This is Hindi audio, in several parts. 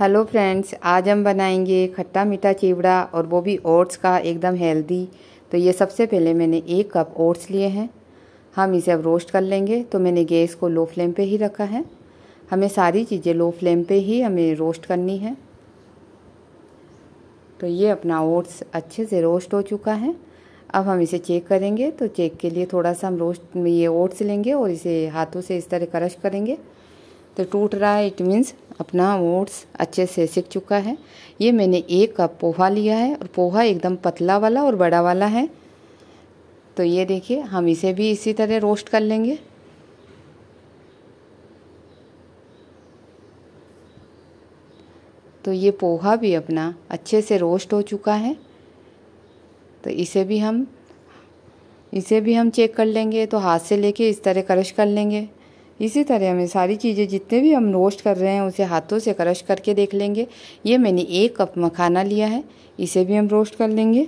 हेलो फ्रेंड्स आज हम बनाएंगे खट्टा मीठा चिवड़ा और वो भी ओट्स का एकदम हेल्दी तो ये सबसे पहले मैंने एक कप ओट्स लिए हैं हम इसे अब रोस्ट कर लेंगे तो मैंने गैस को लो फ्लेम पे ही रखा है हमें सारी चीज़ें लो फ्लेम पे ही हमें रोस्ट करनी है तो ये अपना ओट्स अच्छे से रोस्ट हो चुका है अब हम इसे चेक करेंगे तो चेक के लिए थोड़ा सा हम रोस्ट ये ओट्स लेंगे और इसे हाथों से इस तरह क्रश करेंगे तो टूट रहा है इट मीन्स अपना ओट्स अच्छे से सीख चुका है ये मैंने एक कप पोहा लिया है और पोहा एकदम पतला वाला और बड़ा वाला है तो ये देखिए हम इसे भी इसी तरह रोस्ट कर लेंगे तो ये पोहा भी अपना अच्छे से रोस्ट हो चुका है तो इसे भी हम इसे भी हम चेक कर लेंगे तो हाथ से लेके इस तरह क्रश कर लेंगे इसी तरह हमें सारी चीज़ें जितने भी हम रोस्ट कर रहे हैं उसे हाथों से क्रश करके देख लेंगे ये मैंने एक कप मखाना लिया है इसे भी हम रोस्ट कर लेंगे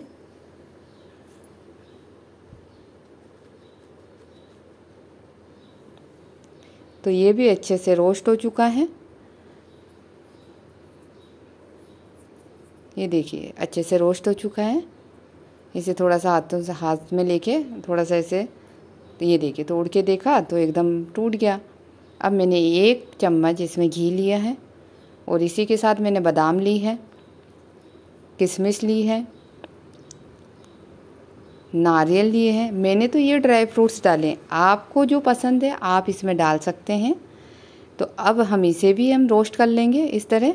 तो ये भी अच्छे से रोस्ट हो चुका है ये देखिए अच्छे से रोस्ट हो चुका है इसे थोड़ा सा हाथों से हाथ में लेके थोड़ा सा इसे तो ये देखिए तोड़ के देखा तो एकदम टूट गया अब मैंने एक चम्मच इसमें घी लिया है और इसी के साथ मैंने बादाम ली है किशमिश ली है नारियल लिए हैं मैंने तो ये ड्राई फ्रूट्स डाले आपको जो पसंद है आप इसमें डाल सकते हैं तो अब हम इसे भी हम रोस्ट कर लेंगे इस तरह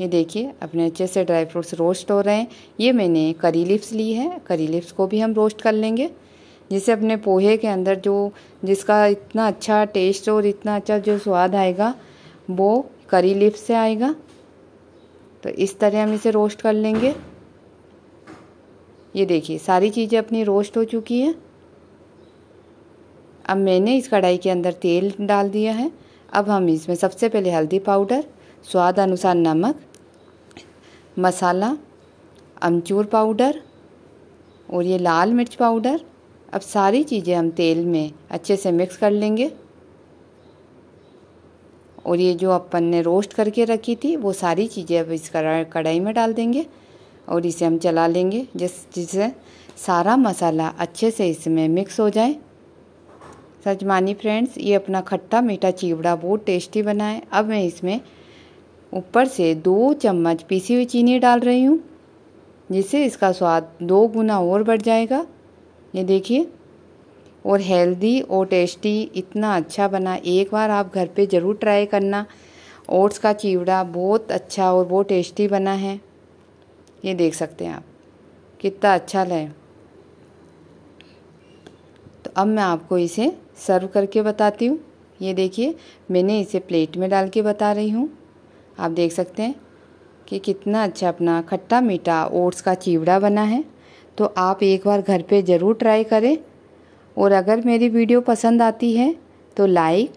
ये देखिए अपने अच्छे से ड्राई फ्रूट्स रोस्ट हो रहे हैं ये मैंने करी लिप्स ली है करी लिप्स को भी हम रोस्ट कर लेंगे जिससे अपने पोहे के अंदर जो जिसका इतना अच्छा टेस्ट और इतना अच्छा जो स्वाद आएगा वो करी लिप्स से आएगा तो इस तरह हम इसे रोस्ट कर लेंगे ये देखिए सारी चीज़ें अपनी रोस्ट हो चुकी हैं अब मैंने इस कढ़ाई के अंदर तेल डाल दिया है अब हम इसमें सबसे पहले हल्दी पाउडर स्वाद अनुसार नमक मसाला अमचूर पाउडर और ये लाल मिर्च पाउडर अब सारी चीज़ें हम तेल में अच्छे से मिक्स कर लेंगे और ये जो अपन ने रोस्ट करके रखी थी वो सारी चीज़ें अब इस कढ़ाई में डाल देंगे और इसे हम चला लेंगे जिस जिससे सारा मसाला अच्छे से इसमें मिक्स हो जाए सजमानी फ्रेंड्स ये अपना खट्टा मीठा चिवड़ा बहुत टेस्टी बनाएँ अब मैं इसमें ऊपर से दो चम्मच पीसी हुई चीनी डाल रही हूँ जिससे इसका स्वाद दो गुना और बढ़ जाएगा ये देखिए और हेल्दी और टेस्टी इतना अच्छा बना एक बार आप घर पे ज़रूर ट्राई करना ओट्स का चिवड़ा बहुत अच्छा और बहुत टेस्टी बना है ये देख सकते हैं आप कितना अच्छा लें तो अब मैं आपको इसे सर्व करके बताती हूँ ये देखिए मैंने इसे प्लेट में डाल के बता रही हूँ आप देख सकते हैं कि कितना अच्छा अपना खट्टा मीठा ओट्स का चिवड़ा बना है तो आप एक बार घर पे ज़रूर ट्राई करें और अगर मेरी वीडियो पसंद आती है तो लाइक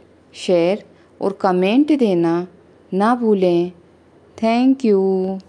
शेयर और कमेंट देना ना भूलें थैंक यू